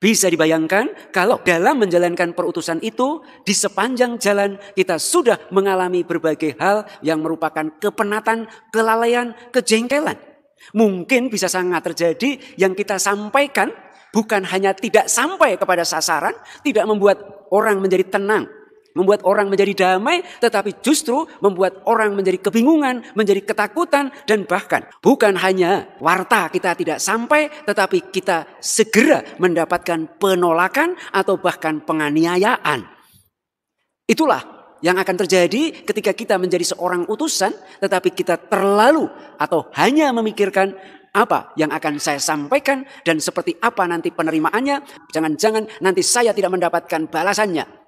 Bisa dibayangkan kalau dalam menjalankan perutusan itu di sepanjang jalan kita sudah mengalami berbagai hal yang merupakan kepenatan, kelalaian, kejengkelan. Mungkin bisa sangat terjadi yang kita sampaikan bukan hanya tidak sampai kepada sasaran, tidak membuat orang menjadi tenang, membuat orang menjadi damai, tetapi justru membuat orang menjadi kebingungan, menjadi ketakutan, dan bahkan bukan hanya warta kita tidak sampai, tetapi kita segera mendapatkan penolakan atau bahkan penganiayaan. Itulah yang akan terjadi ketika kita menjadi seorang utusan, tetapi kita terlalu atau hanya memikirkan apa yang akan saya sampaikan dan seperti apa nanti penerimaannya. Jangan-jangan nanti saya tidak mendapatkan balasannya.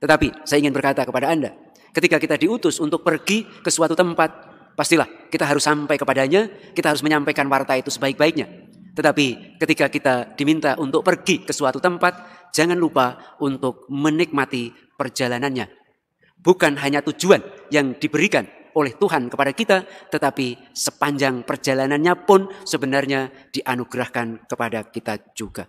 Tetapi saya ingin berkata kepada Anda, ketika kita diutus untuk pergi ke suatu tempat, pastilah kita harus sampai kepadanya, kita harus menyampaikan warta itu sebaik-baiknya. Tetapi ketika kita diminta untuk pergi ke suatu tempat, jangan lupa untuk menikmati perjalanannya. Bukan hanya tujuan yang diberikan oleh Tuhan kepada kita, tetapi sepanjang perjalanannya pun sebenarnya dianugerahkan kepada kita juga.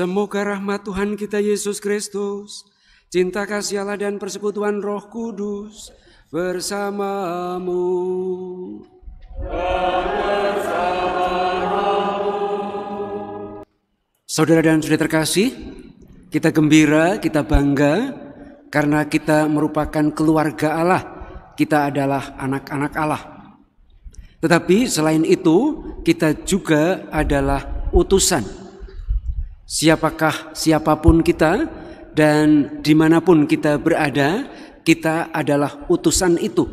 Semoga rahmat Tuhan kita Yesus Kristus, cinta kasih Allah dan persekutuan Roh Kudus bersamamu. Saudara dan saudara terkasih, kita gembira, kita bangga karena kita merupakan keluarga Allah. Kita adalah anak-anak Allah. Tetapi selain itu, kita juga adalah utusan Siapakah siapapun kita dan dimanapun kita berada, kita adalah utusan itu.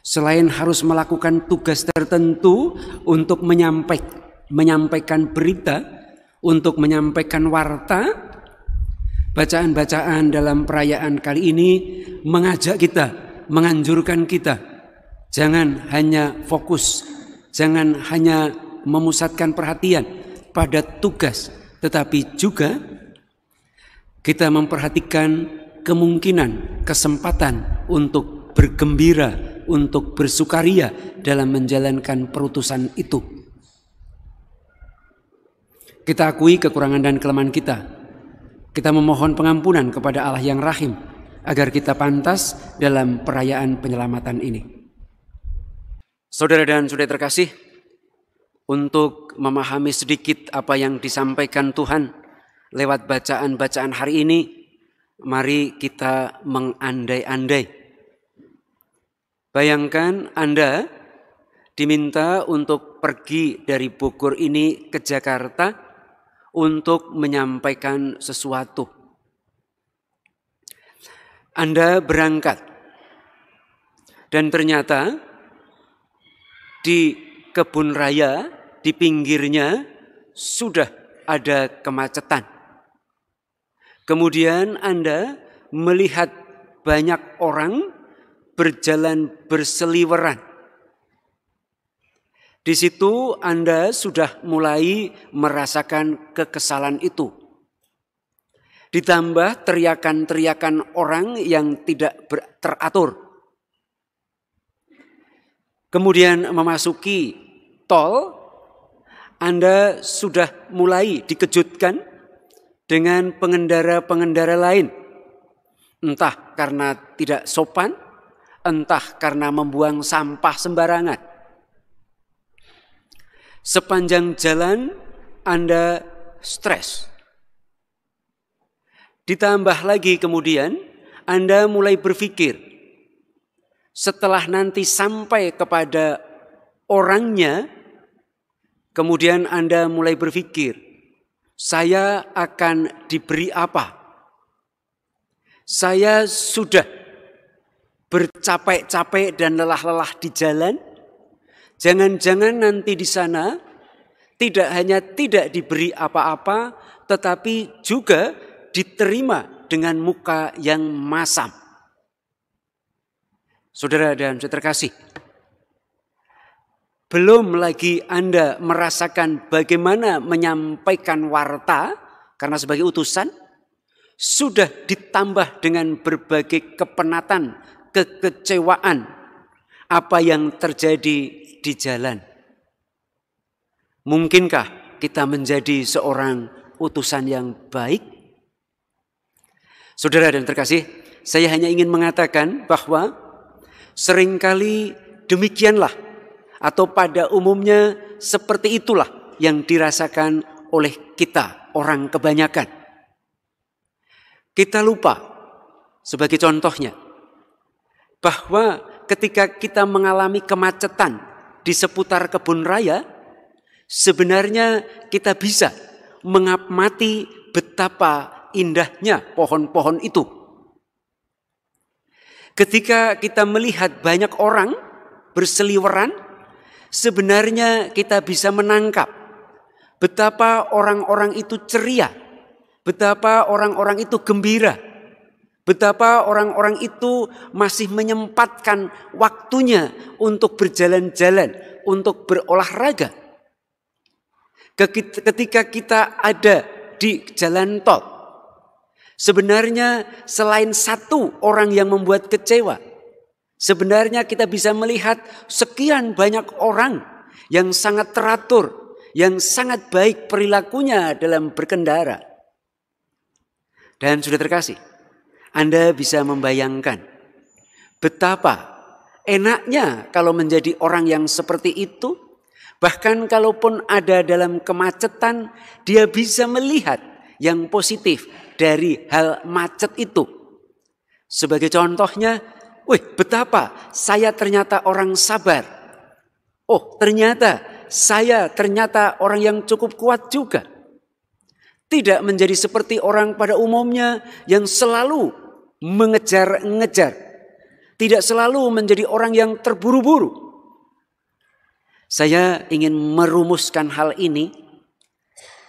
Selain harus melakukan tugas tertentu untuk menyampaik, menyampaikan berita, untuk menyampaikan warta, bacaan-bacaan dalam perayaan kali ini mengajak kita, menganjurkan kita. Jangan hanya fokus, jangan hanya memusatkan perhatian pada tugas tetapi juga kita memperhatikan kemungkinan, kesempatan untuk bergembira, untuk bersukaria dalam menjalankan perutusan itu. Kita akui kekurangan dan kelemahan kita. Kita memohon pengampunan kepada Allah yang rahim agar kita pantas dalam perayaan penyelamatan ini. Saudara dan saudara terkasih, untuk memahami sedikit apa yang disampaikan Tuhan lewat bacaan-bacaan hari ini, mari kita mengandai-andai. Bayangkan Anda diminta untuk pergi dari Bogor ini ke Jakarta untuk menyampaikan sesuatu. Anda berangkat dan ternyata di kebun raya di pinggirnya sudah ada kemacetan. Kemudian Anda melihat banyak orang berjalan berseliweran. Di situ Anda sudah mulai merasakan kekesalan itu. Ditambah teriakan-teriakan orang yang tidak teratur. Kemudian memasuki tol anda sudah mulai dikejutkan dengan pengendara-pengendara lain. Entah karena tidak sopan, entah karena membuang sampah sembarangan. Sepanjang jalan Anda stres. Ditambah lagi kemudian Anda mulai berpikir setelah nanti sampai kepada orangnya Kemudian Anda mulai berpikir, saya akan diberi apa? Saya sudah bercapek-capek dan lelah-lelah di jalan. Jangan-jangan nanti di sana tidak hanya tidak diberi apa-apa, tetapi juga diterima dengan muka yang masam. Saudara dan saudara kasih, belum lagi Anda merasakan bagaimana menyampaikan warta karena sebagai utusan sudah ditambah dengan berbagai kepenatan, kekecewaan apa yang terjadi di jalan. Mungkinkah kita menjadi seorang utusan yang baik? Saudara dan terkasih, saya hanya ingin mengatakan bahwa seringkali demikianlah atau pada umumnya seperti itulah yang dirasakan oleh kita orang kebanyakan. Kita lupa sebagai contohnya bahwa ketika kita mengalami kemacetan di seputar kebun raya, sebenarnya kita bisa mengamati betapa indahnya pohon-pohon itu. Ketika kita melihat banyak orang berseliweran sebenarnya kita bisa menangkap betapa orang-orang itu ceria, betapa orang-orang itu gembira, betapa orang-orang itu masih menyempatkan waktunya untuk berjalan-jalan, untuk berolahraga. Ketika kita ada di jalan tol, sebenarnya selain satu orang yang membuat kecewa, Sebenarnya kita bisa melihat sekian banyak orang yang sangat teratur, yang sangat baik perilakunya dalam berkendara. Dan sudah terkasih, Anda bisa membayangkan betapa enaknya kalau menjadi orang yang seperti itu. Bahkan kalaupun ada dalam kemacetan, dia bisa melihat yang positif dari hal macet itu. Sebagai contohnya, Wih, betapa saya ternyata orang sabar. Oh, ternyata saya ternyata orang yang cukup kuat juga. Tidak menjadi seperti orang pada umumnya yang selalu mengejar-ngejar. Tidak selalu menjadi orang yang terburu-buru. Saya ingin merumuskan hal ini.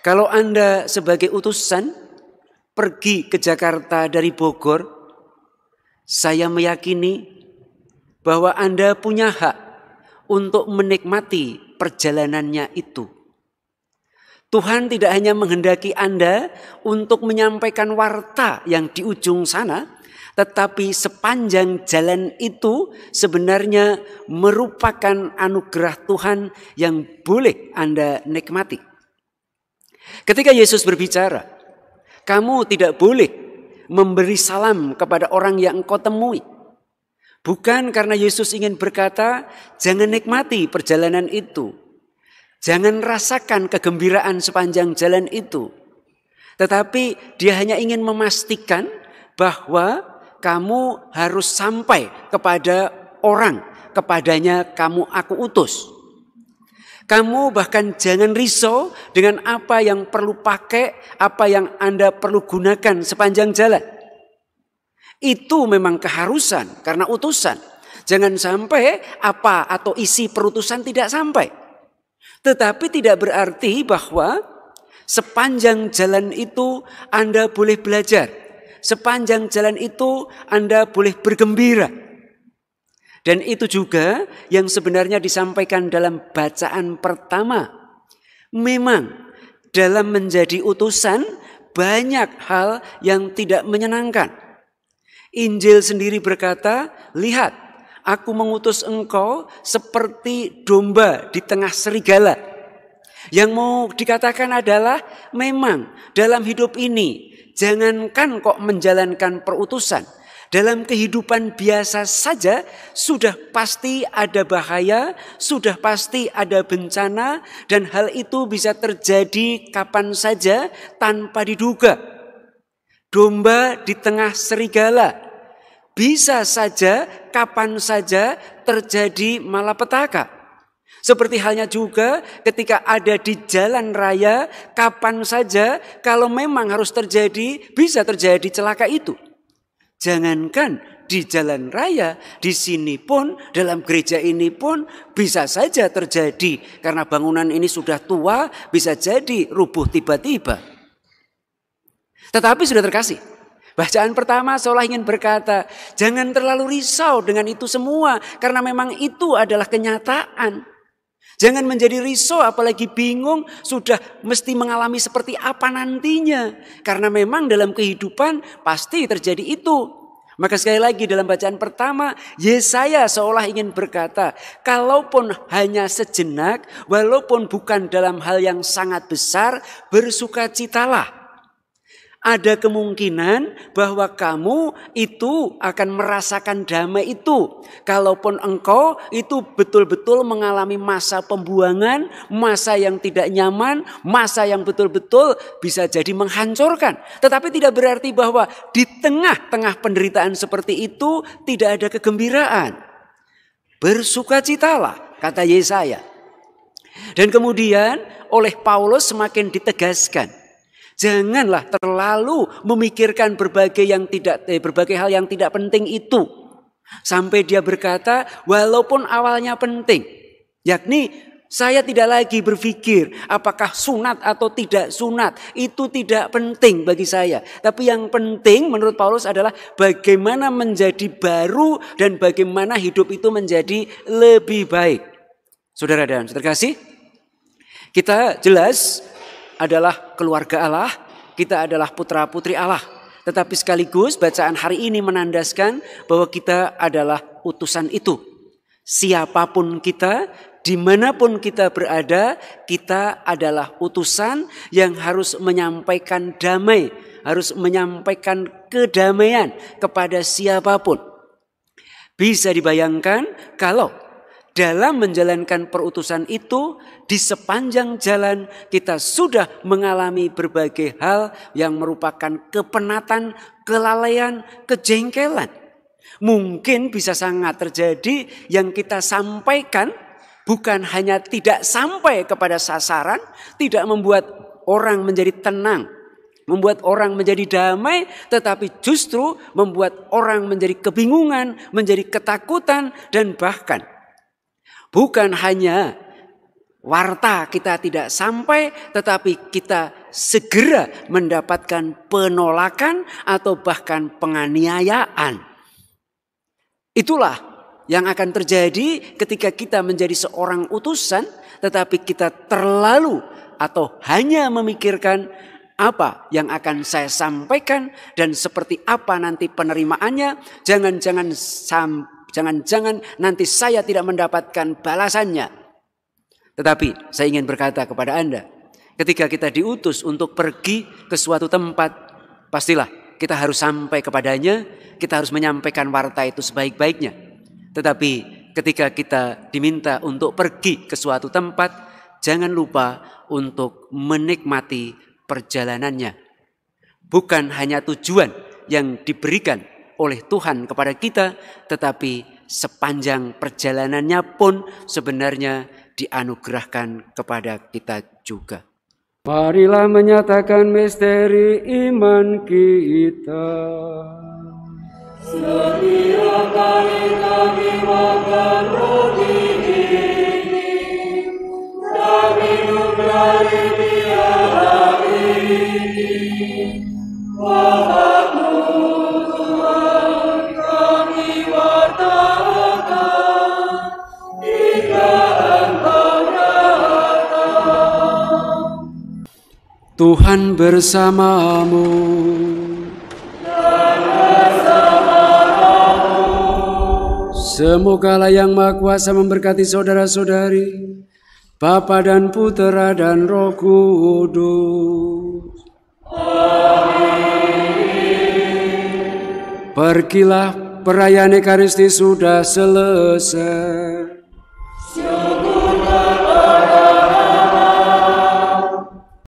Kalau Anda sebagai utusan pergi ke Jakarta dari Bogor, saya meyakini bahwa Anda punya hak untuk menikmati perjalanannya itu. Tuhan tidak hanya menghendaki Anda untuk menyampaikan warta yang di ujung sana, tetapi sepanjang jalan itu sebenarnya merupakan anugerah Tuhan yang boleh Anda nikmati. Ketika Yesus berbicara, kamu tidak boleh memberi salam kepada orang yang engkau temui. Bukan karena Yesus ingin berkata, jangan nikmati perjalanan itu. Jangan rasakan kegembiraan sepanjang jalan itu. Tetapi dia hanya ingin memastikan bahwa kamu harus sampai kepada orang kepadanya kamu aku utus. Kamu bahkan jangan risau dengan apa yang perlu pakai, apa yang Anda perlu gunakan sepanjang jalan. Itu memang keharusan karena utusan. Jangan sampai apa atau isi perutusan tidak sampai. Tetapi tidak berarti bahwa sepanjang jalan itu Anda boleh belajar. Sepanjang jalan itu Anda boleh bergembira. Dan itu juga yang sebenarnya disampaikan dalam bacaan pertama. Memang dalam menjadi utusan banyak hal yang tidak menyenangkan. Injil sendiri berkata, "Lihat, aku mengutus engkau seperti domba di tengah serigala." Yang mau dikatakan adalah memang dalam hidup ini jangankan kok menjalankan perutusan, dalam kehidupan biasa saja sudah pasti ada bahaya, sudah pasti ada bencana dan hal itu bisa terjadi kapan saja tanpa diduga. Domba di tengah serigala bisa saja kapan saja terjadi malapetaka. Seperti halnya juga ketika ada di jalan raya, kapan saja kalau memang harus terjadi, bisa terjadi celaka itu. Jangankan di jalan raya, di sini pun, dalam gereja ini pun bisa saja terjadi. Karena bangunan ini sudah tua, bisa jadi rubuh tiba-tiba. Tetapi sudah terkasih. Bacaan pertama seolah ingin berkata, jangan terlalu risau dengan itu semua. Karena memang itu adalah kenyataan. Jangan menjadi risau apalagi bingung sudah mesti mengalami seperti apa nantinya. Karena memang dalam kehidupan pasti terjadi itu. Maka sekali lagi dalam bacaan pertama Yesaya seolah ingin berkata Kalaupun hanya sejenak walaupun bukan dalam hal yang sangat besar bersukacitalah ada kemungkinan bahwa kamu itu akan merasakan damai itu. Kalaupun engkau itu betul-betul mengalami masa pembuangan, masa yang tidak nyaman, masa yang betul-betul bisa jadi menghancurkan. Tetapi tidak berarti bahwa di tengah-tengah penderitaan seperti itu tidak ada kegembiraan. Bersukacitalah, kata Yesaya. Dan kemudian oleh Paulus semakin ditegaskan Janganlah terlalu memikirkan berbagai yang tidak eh, berbagai hal yang tidak penting itu. Sampai dia berkata, walaupun awalnya penting, yakni saya tidak lagi berpikir apakah sunat atau tidak sunat. Itu tidak penting bagi saya. Tapi yang penting menurut Paulus adalah bagaimana menjadi baru dan bagaimana hidup itu menjadi lebih baik. Saudara dan saudara kasih, kita jelas adalah keluarga Allah, kita adalah putra-putri Allah. Tetapi sekaligus bacaan hari ini menandaskan bahwa kita adalah utusan itu. Siapapun kita, dimanapun kita berada, kita adalah utusan yang harus menyampaikan damai, harus menyampaikan kedamaian kepada siapapun. Bisa dibayangkan kalau dalam menjalankan perutusan itu, di sepanjang jalan kita sudah mengalami berbagai hal yang merupakan kepenatan, kelalaian, kejengkelan. Mungkin bisa sangat terjadi yang kita sampaikan bukan hanya tidak sampai kepada sasaran, tidak membuat orang menjadi tenang, membuat orang menjadi damai, tetapi justru membuat orang menjadi kebingungan, menjadi ketakutan, dan bahkan Bukan hanya warta kita tidak sampai, tetapi kita segera mendapatkan penolakan atau bahkan penganiayaan. Itulah yang akan terjadi ketika kita menjadi seorang utusan, tetapi kita terlalu atau hanya memikirkan apa yang akan saya sampaikan dan seperti apa nanti penerimaannya. Jangan-jangan sampai Jangan-jangan nanti saya tidak mendapatkan balasannya. Tetapi saya ingin berkata kepada Anda, ketika kita diutus untuk pergi ke suatu tempat, pastilah kita harus sampai kepadanya, kita harus menyampaikan warta itu sebaik-baiknya. Tetapi ketika kita diminta untuk pergi ke suatu tempat, jangan lupa untuk menikmati perjalanannya. Bukan hanya tujuan yang diberikan, oleh Tuhan kepada kita, tetapi sepanjang perjalanannya pun sebenarnya dianugerahkan kepada kita juga. Marilah menyatakan misteri iman kita. Setiap kali kami makan roti ini kami minum dari dia hari ini, Tuhan bersamamu. Semoga lah yang Maha Kuasa memberkati saudara-saudari, Bapa dan Putera dan Roh Kudus. Pergilah perayaan Ekaristi sudah selesai.